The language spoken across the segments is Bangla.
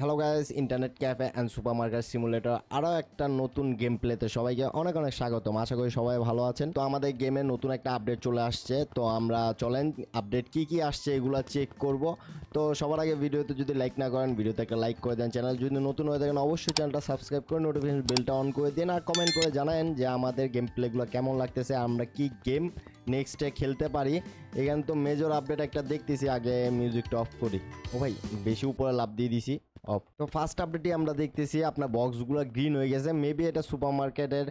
Hello guys internet cafe and supermarket simulator আরও একটা নতুন গেম প্লেতে সবাইকে অনেক অনেক স্বাগতম আশা করি সবাই ভালো আছেন তো আমাদের গেমে নতুন একটা আপডেট চলে আসছে তো আমরা চলেন আপডেট কি কি আসছে এগুলো চেক করব তো সবার আগে ভিডিওতে যদি লাইক না করেন ভিডিওতে একটা লাইক করে দেন চ্যানেল যদি নতুন হয়ে থাকেন অবশ্যই চ্যানেলটা সাবস্ক্রাইব করে নোটিফিকেশন বেলটা অন করে দিন আর কমেন্ট করে জানান যে আমাদের গেম প্লেগুলো কেমন লাগতেছে আমরা কি গেম নেক্সটে খেলতে পারি এখানে তো মেজর আপডেট একটা দেখতেছি আগে মিউজিকটা অফ করি ও ভাই বেশি উপরে লাভ দিয়ে দিছি অফ তো ফার্স্ট আপডেটে আমরা দেখতেছি আপনার বক্সগুলো গ্রিন হয়ে গেছে মেবি এটা সুপার মার্কেটের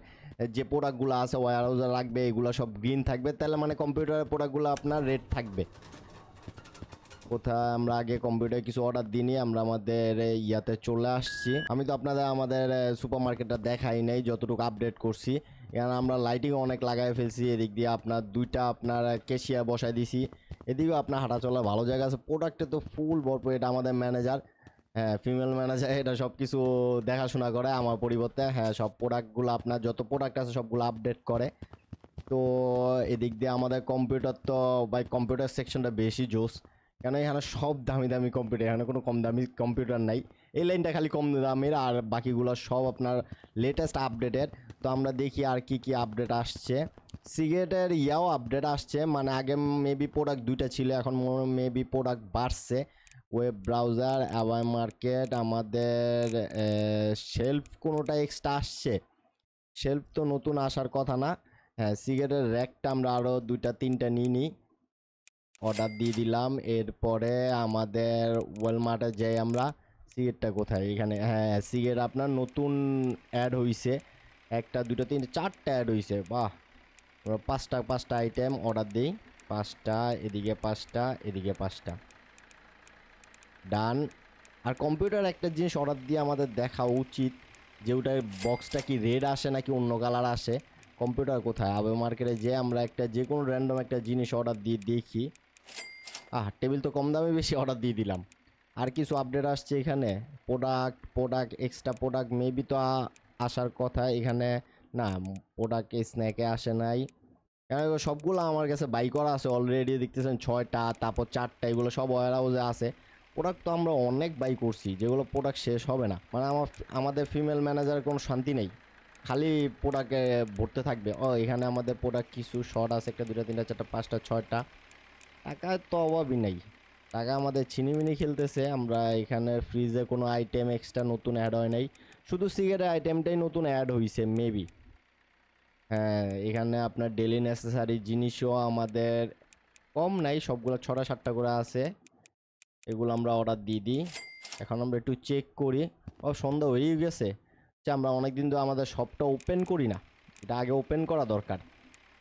যে প্রোডাক্টগুলো আছে ওয়ার হাউজার রাখবে এগুলো সব গ্রিন থাকবে তাহলে মানে কম্পিউটারের প্রোডাক্টগুলো আপনার রেড থাকবে কোথায় আমরা আগে কম্পিউটার কিছু অর্ডার দিনই আমরা আমাদের ইয়াতে চলে আসছি আমি তো আপনাদের আমাদের সুপার মার্কেটটা দেখাই নাই যতটুকু আপডেট করছি এখানে আমরা লাইটিং অনেক লাগাই ফেলছি এদিক দিয়ে আপনার দুইটা আপনার কেশিয়া বসাই দিছি এদিকেও আপনার হাঁটা চলা ভালো জায়গা আছে প্রোডাক্টে তো ফুল ভরপুর এটা আমাদের ম্যানেজার হ্যাঁ ফিমেল ম্যানেজার এটা সব কিছু দেখাশোনা করে আমার পরিবর্তে হ্যাঁ সব প্রোডাক্টগুলো আপনার যত প্রোডাক্ট আছে সবগুলো আপডেট করে তো এদিক দিয়ে আমাদের কম্পিউটার তো বাই কম্পিউটার সেকশনটা বেশি জোস কেন এখানে সব দামি দামি কম্পিউটার এখানে কোনো কম দামি কম্পিউটার নাই এই লাইনটা খালি কম দামের আর বাকিগুলো সব আপনার লেটেস্ট আপডেটের তো আমরা দেখি আর কি কি আপডেট আসছে সিগারেটের ইয়াও আপডেট আসছে মানে আগে মেবি প্রোডাক্ট দুইটা ছিল এখন মেবি প্রোডাক্ট বাড়ছে ওয়েব ব্রাউজার অ্যাওয়াই মার্কেট আমাদের শেলফ কোনোটা এক্সট্রা আসছে শেলফ তো নতুন আসার কথা না হ্যাঁ সিগারেটের র্যাকটা আমরা আরও দুইটা তিনটা নিয়ে নিই অর্ডার দিয়ে দিলাম এরপরে আমাদের ওয়েলমার্টে যাই আমরা সিগারেটটা কোথায় এখানে হ্যাঁ সিগারেট আপনার নতুন অ্যাড হয়েছে একটা দুটো তিনটে চারটা অ্যাড হয়েছে বাহ পাঁচটা পাঁচটা আইটেম অর্ডার দিই পাঁচটা এদিকে পাঁচটা এদিকে পাঁচটা ডান আর কম্পিউটার একটা জিনিস অর্ডার দিয়ে আমাদের দেখা উচিত যে ওটার বক্সটা কি রেড আসে নাকি অন্য কালার আসে কম্পিউটার কোথায় আবে মার্কেটে যে আমরা একটা যে কোনো র্যান্ডম একটা জিনিস অর্ডার দিয়ে দেখি আহ টেবিল তো কম দামে বেশি অর্ডার দিয়ে দিলাম আর কিছু আপডেট আসছে এখানে product product extra product maybe তো আসার কথা এখানে না প্রোডাক্ট স্ন্যাকে আসে নাই সবগুলো আমার কাছে বাই করা আছে অলরেডি দেখতেছেন ছয়টা তারপর চারটা এগুলো সব ওয়ার হাউসে আছে প্রোডাক্ট তো আমরা অনেক বাই করছি যেগুলো প্রোডাক্ট শেষ হবে না মানে আমার আমাদের ফিমেল ম্যানেজার কোনো শান্তি নেই খালি প্রোডাক্টে ভরতে থাকবে ও এখানে আমাদের প্রোডাক্ট কিছু শর্ট আছে একটা দুটা তিনটা চারটা পাঁচটা ছয়টা টাকার তো অভাবই নেই টাকা আমাদের মিনি খেলতেছে আমরা এখানে ফ্রিজে কোনো আইটেম এক্সট্রা নতুন অ্যাড হয় নাই শুধু সিগারেট আইটেমটাই নতুন অ্যাড হয়েছে মেবি হ্যাঁ এখানে আপনার ডেলি নেসেসারি জিনিসও আমাদের কম নাই সবগুলো ছটা সাতটা করে আছে এগুলো আমরা অর্ডার দিয়ে দিই এখন আমরা একটু চেক করি ও সন্ধ্যা হয়েই গেছে যে আচ্ছা, আমরা অনেক দিন ধরে আমাদের শপটা ওপেন করি না এটা আগে ওপেন করা দরকার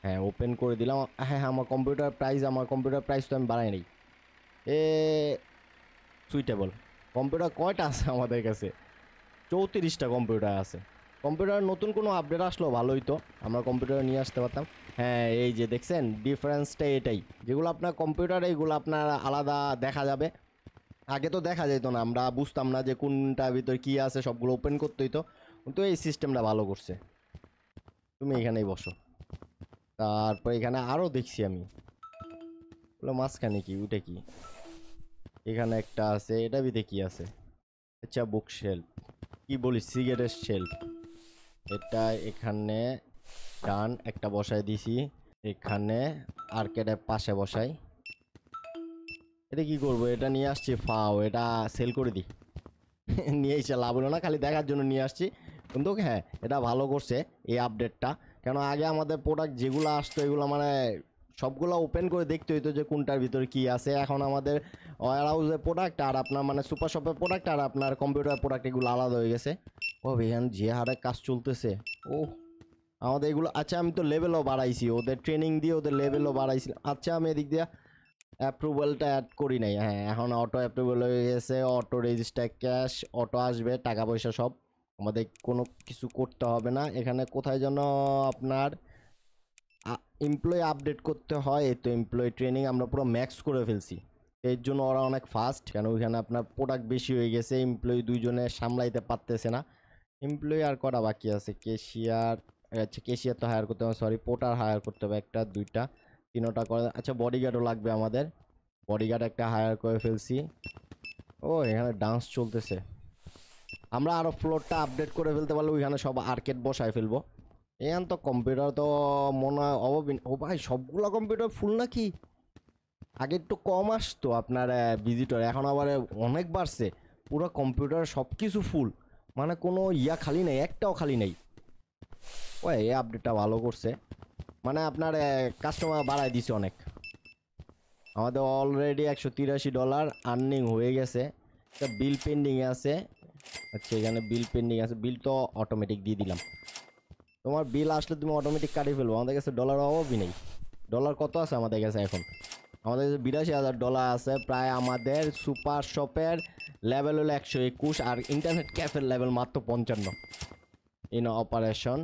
হ্যাঁ ওপেন করে দিলাম হ্যাঁ হ্যাঁ আমার কম্পিউটার প্রাইস আমার কম্পিউটার প্রাইস তো আমি বাড়াই নেই এ সুইটেবল কম্পিউটার কয়টা আছে আমাদের কাছে চৌত্রিশটা কম্পিউটার আছে কম্পিউটার নতুন কোনো আপডেট আসলো ভালোই তো আমরা কম্পিউটার নিয়ে আসতে পারতাম হ্যাঁ এই যে দেখছেন ডিফারেন্সটা এটাই যেগুলো আপনার কম্পিউটার এইগুলো আপনার আলাদা দেখা যাবে আগে তো দেখা যেত না আমরা বুঝতাম না যে কোনটা ভিতর কি আছে সবগুলো ওপেন করতেই তো কিন্তু এই সিস্টেমটা ভালো করছে তুমি এখানেই বসো তারপর এখানে আরও দেখছি আমি বলো মাঝখানে কি ওইটা কি এখানে একটা আছে এটা ভিতরে কি আছে আচ্ছা বুক শেল্ফ কি বলি সিগারেটের শেল্ফ এটা এখানে ডান একটা বসায় দিছি এখানে আর্কেডের পাশে বসাই এটা কি করবো এটা নিয়ে আসছি ফাও এটা সেল করে দিই নিয়ে এসে লাভ হলো না খালি দেখার জন্য নিয়ে আসছি কিন্তু হ্যাঁ এটা ভালো করছে এই আপডেটটা কেন আগে আমাদের প্রোডাক্ট যেগুলো আসতো এগুলো মানে সবগুলো ওপেন করে দেখতে হইতো যে কোনটার ভিতরে কি আছে এখন আমাদের ওয়ার হাউসের প্রোডাক্ট আর আপনার মানে সুপার শপের প্রোডাক্ট আর আপনার কম্পিউটার প্রোডাক্ট এগুলো আলাদা হয়ে গেছে ও ভাইয়ান যে হারে কাজ চলতেছে ও আমাদের এগুলো আচ্ছা আমি তো লেভেলও বাড়াইছি ওদের ট্রেনিং দিয়ে ওদের লেভেলও বাড়াইছিলাম আচ্ছা আমি এদিক দিয়ে অ্যাপ্রুভালটা অ্যাড করি নাই হ্যাঁ এখন অটো অ্যাপ্রুভাল হয়ে গেছে অটো রেজিস্টার ক্যাশ অটো আসবে টাকা পয়সা সব আমাদের কোনো কিছু করতে হবে না এখানে কোথায় যেন আপনার এমপ্লয় আপডেট করতে হয় এই তো এমপ্লয় ট্রেনিং আমরা পুরো ম্যাক্স করে ফেলছি এর জন্য ওরা অনেক ফাস্ট কেন ওইখানে আপনার প্রোডাক্ট বেশি হয়ে গেছে এমপ্লয় দুইজনে সামলাইতে পারতেছে না এমপ্লয় আর কটা বাকি আছে কেশিয়ার আচ্ছা কেশিয়ার তো হায়ার করতে হবে সরি পোটার হায়ার করতে হবে একটা দুইটা তিনোটা করে আচ্ছা বডিগার্ডও লাগবে আমাদের বডিগার্ড একটা হায়ার করে ফেলছি ও এখানে ডান্স চলতেছে আমরা আরও ফ্লোরটা আপডেট করে ফেলতে পারলে ওইখানে সব আর্কেট বসায় ফেলবো এখান তো কম্পিউটার তো মনে হয় অবিন ও ভাই সবগুলো কম্পিউটার ফুল নাকি আগে একটু কম আসতো আপনার ভিজিটর এখন আবার অনেক বাড়ছে পুরো কম্পিউটার সব কিছু ফুল মানে কোনো ইয়া খালি নেই একটাও খালি নেই ওই এই আপডেটটা ভালো করছে মানে আপনার কাস্টমার বাড়ায় দিছে অনেক আমাদের অলরেডি একশো তিরাশি ডলার আর্নিং হয়ে গেছে বিল পেন্ডিং আছে আচ্ছা এখানে বিল পেন্ডিং আছে বিল তো অটোমেটিক দিয়ে দিলাম তোমার বিল আসলে তুমি অটোমেটিক কাটিয়ে ফেলবো আমাদের কাছে ডলার অভাবই নেই ডলার কত আছে আমাদের কাছে এখন আমাদের কাছে বিরাশি হাজার ডলার আছে প্রায় আমাদের সুপার শপের লেভেল হলো একশো একুশ আর ইন্টারনেট ক্যাফের লেভেল মাত্র পঞ্চান্ন ইন অপারেশন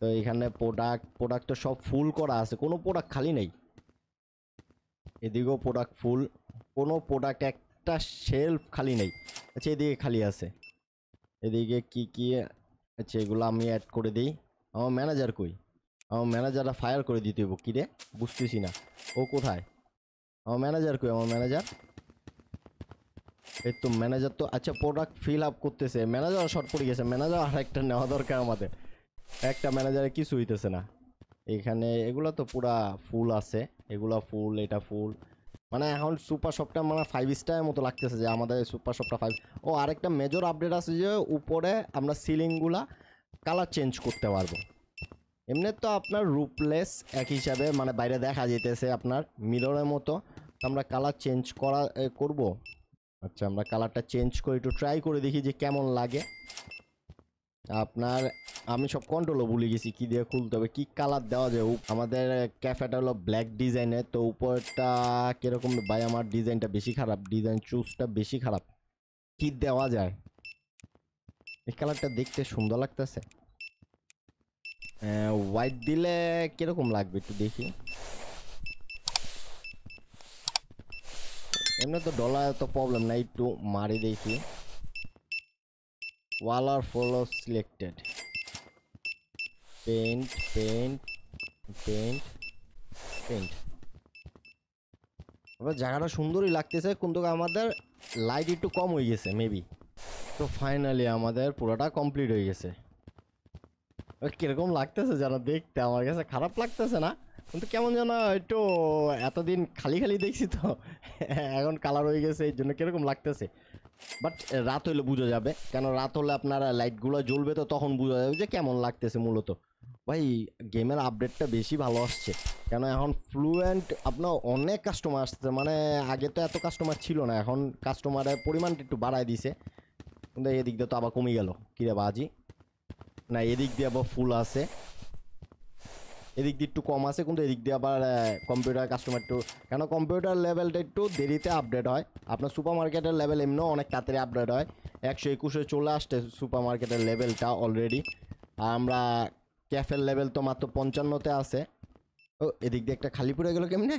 তো এখানে প্রোডাক্ট প্রোডাক্ট তো সব ফুল করা আছে কোনো প্রোডাক্ট খালি নেই এদিকেও প্রোডাক্ট ফুল কোনো প্রোডাক্ট একটা সেলফ খালি নেই আচ্ছা এদিকে খালি আছে এদিকে কি কি আচ্ছা এগুলো আমি অ্যাড করে দিই আমার ম্যানেজার কই আমার ম্যানেজাররা ফায়ার করে দিতে হইব কী রে বুঝতেছি না ও কোথায় আমার ম্যানেজার কই আমার ম্যানেজার এই তো ম্যানেজার তো আচ্ছা প্রোডাক্ট ফিল আপ করতেছে ম্যানেজার শর্ট পড়ে গেছে ম্যানেজার আর একটা নেওয়া দরকার আমাদের একটা ম্যানেজারে কিছু হইতেছে না এখানে এগুলো তো পুরা ফুল আছে এগুলা ফুল এটা ফুল মানে এখন সুপার শপটা মানে ফাইভ স্টারের মতো লাগতেছে যে আমাদের সুপার শপটা ফাইভ ও আরেকটা মেজর আপডেট আছে যে উপরে আমরা সিলিংগুলা কালার চেঞ্জ করতে পারবো এমনি তো আপনার রুপলেস এক হিসাবে মানে বাইরে দেখা যেতেছে আপনার মিলনের মতো আমরা কালার চেঞ্জ করা করব আচ্ছা আমরা কালারটা চেঞ্জ করে একটু ট্রাই করে দেখি যে কেমন লাগে আপনার আমি সব কন্ট্রোলও ভুলে গেছি কি দিয়ে খুলতে হবে কি কালার দেওয়া যায় আমাদের ক্যাফেটা হলো ব্ল্যাক ডিজাইনের তো উপরটা কীরকম ভাই আমার ডিজাইনটা বেশি খারাপ ডিজাইন চুজটা বেশি খারাপ কি দেওয়া যায় এই কালারটা দেখতে সুন্দর লাগতেছে হোয়াইট দিলে কিরকম লাগবে একটু দেখি এমনি তো ডলার তো প্রবলেম নাই একটু মারি দেখি Waller follow selected. Paint, paint, paint, paint. আবার জায়গাটা সুন্দরই লাগতেছে কিন্তু আমাদের লাইট একটু কম হয়ে গেছে মেবি তো ফাইনালি আমাদের পুরোটা কমপ্লিট হয়ে গেছে কীরকম লাগতেছে যেন দেখতে আমার কাছে খারাপ লাগতেছে না কিন্তু কেমন যেন একটু এতদিন খালি খালি দেখছি তো এখন কালার হয়ে গেছে এই জন্য কীরকম লাগতেছে বাট রাত হলে বোঝা যাবে কেন রাত হলে আপনারা লাইটগুলো জ্বলবে তো তখন বোঝা যাবে যে কেমন লাগতেছে মূলত ভাই গেমের আপডেটটা বেশি ভালো আসছে কেন এখন ফ্লুয়েন্ট আপনার অনেক কাস্টমার আসছে মানে আগে তো এত কাস্টমার ছিল না এখন কাস্টমারের পরিমাণটা একটু বাড়ায় দিছে কিন্তু এদিক দিয়ে তো আবার কমে গেল কিরে বাজি না এদিক দিয়ে আবার ফুল আছে এদিক দিয়ে একটু কম আছে কিন্তু এদিক দিয়ে আবার কম্পিউটার কাস্টমার একটু কেন কম্পিউটার লেভেলটা একটু দেরিতে আপডেট হয় আপনার সুপার মার্কেটের লেভেল এমনিও অনেক তাড়াতাড়ি আপডেট হয় একশো একুশে চলে আসছে সুপার মার্কেটের লেভেলটা অলরেডি আর আমরা ক্যাফের লেভেল তো মাত্র পঞ্চান্নতে আছে ও এদিক দিয়ে একটা খালি পড়ে গেলো কেমনে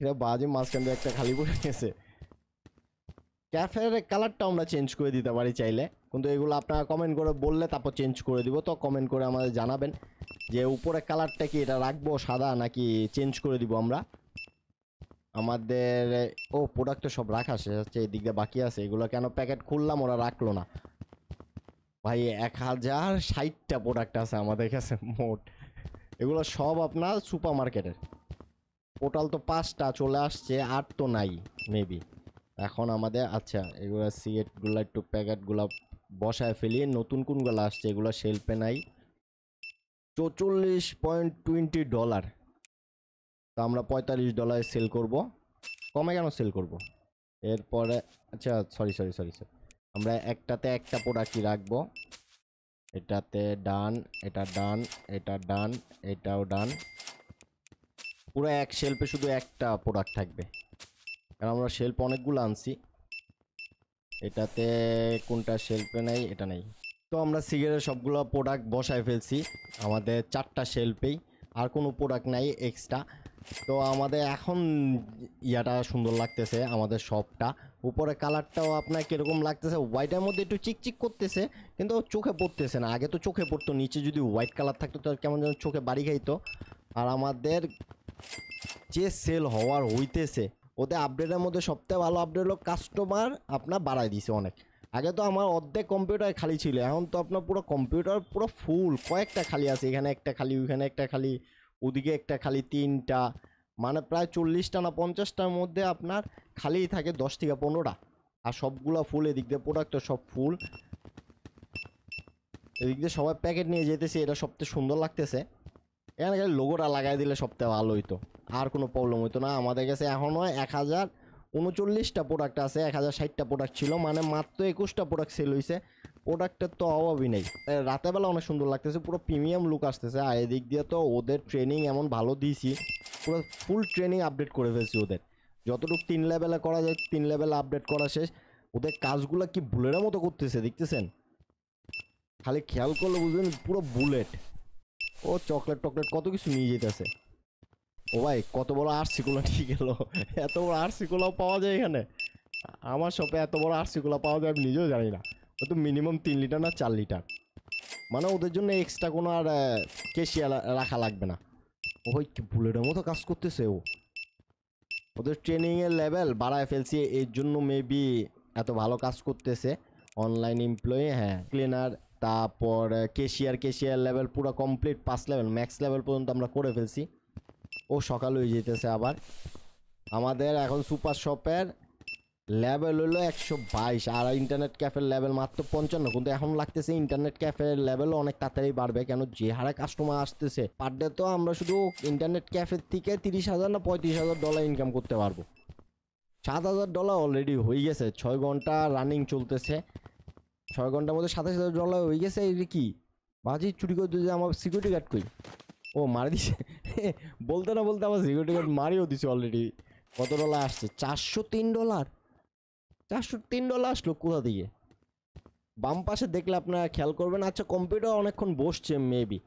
এটা বাজে মাঝখান দিয়ে একটা খালি পড়ে গেছে ক্যাফের কালারটা আমরা চেঞ্জ করে দিতে পারি চাইলে কিন্তু এগুলো আপনারা কমেন্ট করে বললে তারপর চেঞ্জ করে দিব তো কমেন্ট করে আমাদের জানাবেন যে উপরে কালারটা কি এটা রাখবো সাদা নাকি চেঞ্জ করে দিব আমরা আমাদের ও প্রোডাক্ট সব রাখা আছে হচ্ছে এদিক বাকি আছে এগুলো কেন প্যাকেট খুললাম ওরা রাখলো না ভাই এক হাজার ষাটটা প্রোডাক্ট আছে আমাদের কাছে মোট এগুলো সব আপনার সুপার মার্কেটের টোটাল তো পাঁচটা চলে আসছে আর তো নাই মেবি এখন আমাদের আচ্ছা এগুলো সিএটগুলো একটু প্যাকেটগুলো বসায় ফেলি নতুন কোনগুলো আসছে এগুলো শেল্পে নাই চৌচল্লিশ পয়েন্ট টোয়েন্টি ডলার তো আমরা পঁয়তাল্লিশ ডলারে সেল করব কমে কেন সেল করব এরপরে আচ্ছা সরি সরি সরি সরি আমরা একটাতে একটা প্রোডাক্টই রাখবো এটাতে ডান এটা ডান এটা ডান এটাও ডান পুরো এক শেল্পে শুধু একটা প্রোডাক্ট থাকবে কারণ আমরা শেল্প অনেকগুলো আনছি এটাতে কোনটা শেল্পে নেই এটা নেই তো আমরা সিগারেট সবগুলো প্রোডাক্ট বসায় ফেলছি আমাদের চারটা শেল্পেই আর কোনো প্রোডাক্ট নাই এক্সট্রা তো আমাদের এখন ইয়াটা সুন্দর লাগতেছে আমাদের শপটা উপরে কালারটাও আপনার কীরকম লাগতেছে হোয়াইটের মধ্যে একটু চিকচিক করতেছে কিন্তু চোখে পড়তেছে না আগে তো চোখে পড়তো নিচে যদি হোয়াইট কালার থাকতো তো কেমন যেন চোখে বাড়ি খাইতো আর আমাদের যে সেল হওয়ার হইতেছে ওদের আপডেটের মধ্যে সবথেকে ভালো আপডেট হলো কাস্টমার আপনার বাড়াই দিছে অনেক আগে তো আমার অর্ধেক কম্পিউটার খালি ছিল এখন তো আপনার পুরো কম্পিউটার পুরো ফুল কয়েকটা খালি আছে এখানে একটা খালি ওইখানে একটা খালি ওদিকে একটা খালি তিনটা মানে প্রায় চল্লিশটা না পঞ্চাশটার মধ্যে আপনার খালিই থাকে দশ থেকে পনেরোটা আর সবগুলো ফুল এদিক দিয়ে প্রোডাক্ট সব ফুল এদিক দিয়ে সবাই প্যাকেট নিয়ে যেতেছে এটা সবচেয়ে সুন্দর লাগতেছে এখানে খালি লোগোটা লাগাই দিলে সবথেকে ভালো হইতো আর কোনো প্রবলেম হইতো না আমাদের কাছে এখনও এক হাজার উনচল্লিশটা প্রোডাক্ট আছে এক হাজার ষাটটা প্রোডাক্ট ছিল মানে মাত্র একুশটা প্রোডাক্ট সেল হয়েছে প্রোডাক্টের তো অভাবই নেই রাতেবেলা অনেক সুন্দর লাগতেছে পুরো প্রিমিয়াম লুক আসতেছে আর এদিক দিয়ে তো ওদের ট্রেনিং এমন ভালো দিয়েছি পুরো ফুল ট্রেনিং আপডেট করে ফেলছি ওদের যতটুকু তিন লেভেলে করা যায় তিন লেভেলে আপডেট করা শেষ ওদের কাজগুলো কি বুলেটের মতো করতেছে দেখতেছেন খালি খেয়াল করলে বুঝবেন পুরো বুলেট ও চকলেট টকলেট কত কিছু নিয়ে যেতেছে ও ভাই কত বড় আরসি কোলা ঠিক এত বড় আরসি কোলাও পাওয়া যায় এখানে আমার শপে এত বড় আরসি কোলা পাওয়া যায় আমি নিজেও জানি না ও তো মিনিমাম তিন লিটার না চার লিটার মানে ওদের জন্য এক্সট্রা কোনো আর কেশিয়া রাখা লাগবে না ওই কি বুলেটের মতো কাজ করতেছে ও ওদের ট্রেনিংয়ের লেভেল বাড়ায় ফেলছি এর জন্য মেবি এত ভালো কাজ করতেছে অনলাইন এমপ্লয়ি হ্যাঁ ক্লিনার তারপর কেশিয়ার কেশিয়ার লেভেল পুরো complete pass level max level পর্যন্ত আমরা করে ফেলছি ও সকাল হয়ে যেতেছে আবার আমাদের এখন সুপার শপের লেভেল হলো একশো বাইশ আর ইন্টারনেট ক্যাফের লেভেল মাত্র পঞ্চান্ন কিন্তু এখন লাগতেছে ইন্টারনেট ক্যাফের লেভেলও অনেক তাড়াতাড়ি বাড়বে কেন যে হারে কাস্টমার আসতেছে পার ডে তো আমরা শুধু ইন্টারনেট ক্যাফের থেকে তিরিশ হাজার না পঁয়ত্রিশ হাজার ডলার ইনকাম করতে পারবো সাত হাজার ডলার অলরেডি হয়ে গেছে ছয় ঘন্টা রানিং চলতেছে ছয় ঘন্টার মধ্যে সাতাশ হাজার ডলার হয়ে গেছে এটা কি বাজি চুরি করে যে আমার সিকিউরিটি গার্ড কই ও মারি দিছে বলতে না বলতে আমার সিকিউরিটি গার্ড মারিও দিছে অলরেডি কত ডলার আসছে চারশো তিন ডলার চারশো তিন ডলার আসলো কোথা থেকে বাম পাশে দেখলে আপনারা খেয়াল করবেন আচ্ছা কম্পিউটার অনেকক্ষণ বসছে মেবি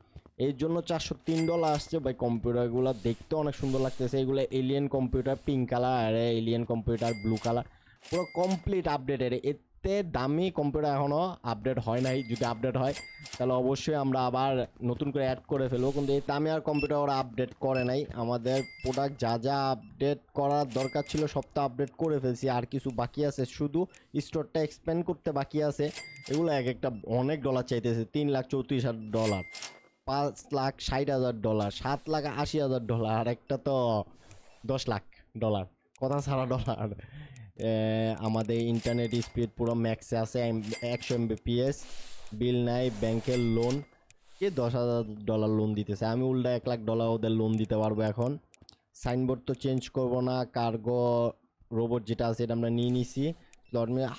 এর জন্য চারশো তিন ডলার আসছে ভাই কম্পিউটারগুলো দেখতে অনেক সুন্দর লাগতেছে এগুলো এলিয়েন কম্পিউটার পিঙ্ক কালার আর এলিয়েন কম্পিউটার ব্লু কালার পুরো কমপ্লিট আপডেটের এর সবচেয়ে দামি কম্পিউটার এখনও আপডেট হয় নাই যদি আপডেট হয় তাহলে অবশ্যই আমরা আবার নতুন করে অ্যাড করে ফেলবো কিন্তু এই দামি আর কম্পিউটার ওরা আপডেট করে নাই আমাদের প্রোডাক্ট যা যা আপডেট করার দরকার ছিল সব তো আপডেট করে ফেলছি আর কিছু বাকি আছে শুধু স্টোরটা এক্সপ্যান্ড করতে বাকি আছে এগুলো এক একটা অনেক ডলার চাইতেছে তিন লাখ চৌত্রিশ হাজার ডলার পাঁচ লাখ ষাট হাজার ডলার সাত লাখ আশি হাজার ডলার আর একটা তো দশ লাখ ডলার কথা ছাড়া ডলার আমাদের ইন্টারনেট স্পিড পুরো ম্যাক্সে আছে একশো এমবিপিএস বিল নাই ব্যাংকের লোন কে দশ হাজার ডলার লোন দিতেছে আমি উল্টা এক লাখ ডলার ওদের লোন দিতে পারবো এখন সাইনবোর্ড তো চেঞ্জ করবো না কার্গো রোবট যেটা আছে এটা আমরা নিয়ে নিছি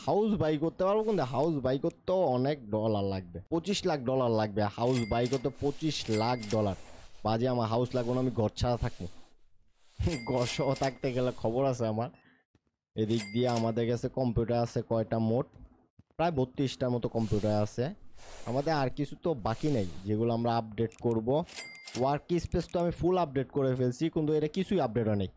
হাউস বাই করতে পারবো কিন্তু হাউস বাই করতেও অনেক ডলার লাগবে পঁচিশ লাখ ডলার লাগবে হাউস বাই করতে পঁচিশ লাখ ডলার বাজে আমার হাউস লাগবে না আমি ঘর ছাড়া থাকবো ঘর সহ থাকতে গেলে খবর আছে আমার এদিক দিয়ে আমাদের কাছে কম্পিউটার আছে কয়টা মোট প্রায় বত্রিশটার মতো কম্পিউটার আছে আমাদের আর কিছু তো বাকি নেই যেগুলো আমরা আপডেট করব ওয়ার্ক স্পেস তো আমি ফুল আপডেট করে ফেলছি কিন্তু এটা কিছুই আপডেট হয় নেই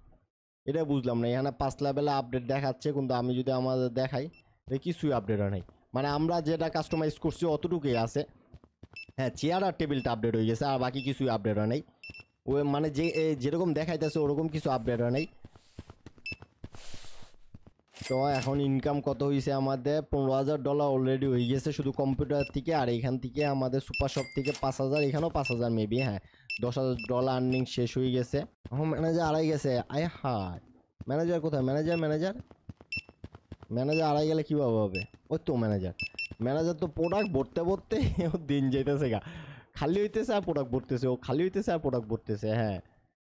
এটা বুঝলাম না এখানে পাঁচ লেভেলে আপডেট দেখাচ্ছে কিন্তু আমি যদি আমাদের দেখাই এটা কিছুই আপডেট হয় নাই মানে আমরা যেটা কাস্টমাইজ করছি অতটুকুই আছে হ্যাঁ চেয়ার আর টেবিলটা আপডেট হয়ে গেছে আর বাকি কিছুই আপডেট হয় নাই ও মানে যে যেরকম দেখাইতেছে ওরকম কিছু আপডেট হয় নাই তো এখন ইনকাম কত হয়েছে আমাদের পনেরো হাজার ডলার অলরেডি হয়ে গেছে শুধু কম্পিউটার থেকে আর এখান থেকে আমাদের সুপার শপ থেকে পাঁচ হাজার এখানেও পাঁচ হাজার মেবি হ্যাঁ দশ হাজার ডলার আর্নিং শেষ হয়ে গেছে এখন ম্যানেজার আড়াই গেছে আয় হায় ম্যানেজার কোথায় ম্যানেজার ম্যানেজার ম্যানেজার আড়াই গেলে কীভাবে হবে ওই তো ম্যানেজার ম্যানেজার তো প্রোডাক্ট ভরতে ভরতে ও দিন যেতেছে গা খালি হইতেছে আর প্রোডাক্ট ভরতেছে ও খালি হইতেছে আর প্রোডাক্ট ভরতেছে হ্যাঁ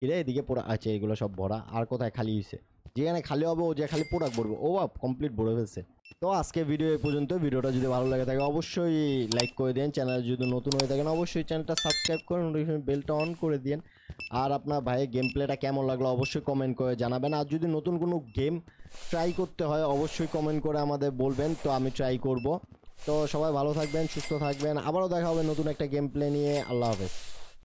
এরা এদিকে পোড়া আছে আচ্ছা এগুলো সব ভরা আর কোথায় খালি হয়েছে যেখানে খালি হবে ও যে খালি প্রোডাক্ট ভরবে ও বাপ কমপ্লিট ভরে ফেলছে তো আজকে ভিডিও এই পর্যন্ত ভিডিওটা যদি ভালো লাগে থাকে অবশ্যই লাইক করে দিন চ্যানেল যদি নতুন হয়ে থাকেন অবশ্যই চ্যানেলটা সাবস্ক্রাইব করে নোটিফিকেশন বেলটা অন করে দিন আর আপনার ভাইয়ের গেম প্লেটা কেমন লাগলো অবশ্যই কমেন্ট করে জানাবেন আর যদি নতুন কোনো গেম ট্রাই করতে হয় অবশ্যই কমেন্ট করে আমাদের বলবেন তো আমি ট্রাই করব তো সবাই ভালো থাকবেন সুস্থ থাকবেন আবারও দেখা হবে নতুন একটা গেম প্লে নিয়ে আল্লাহ হাফেজ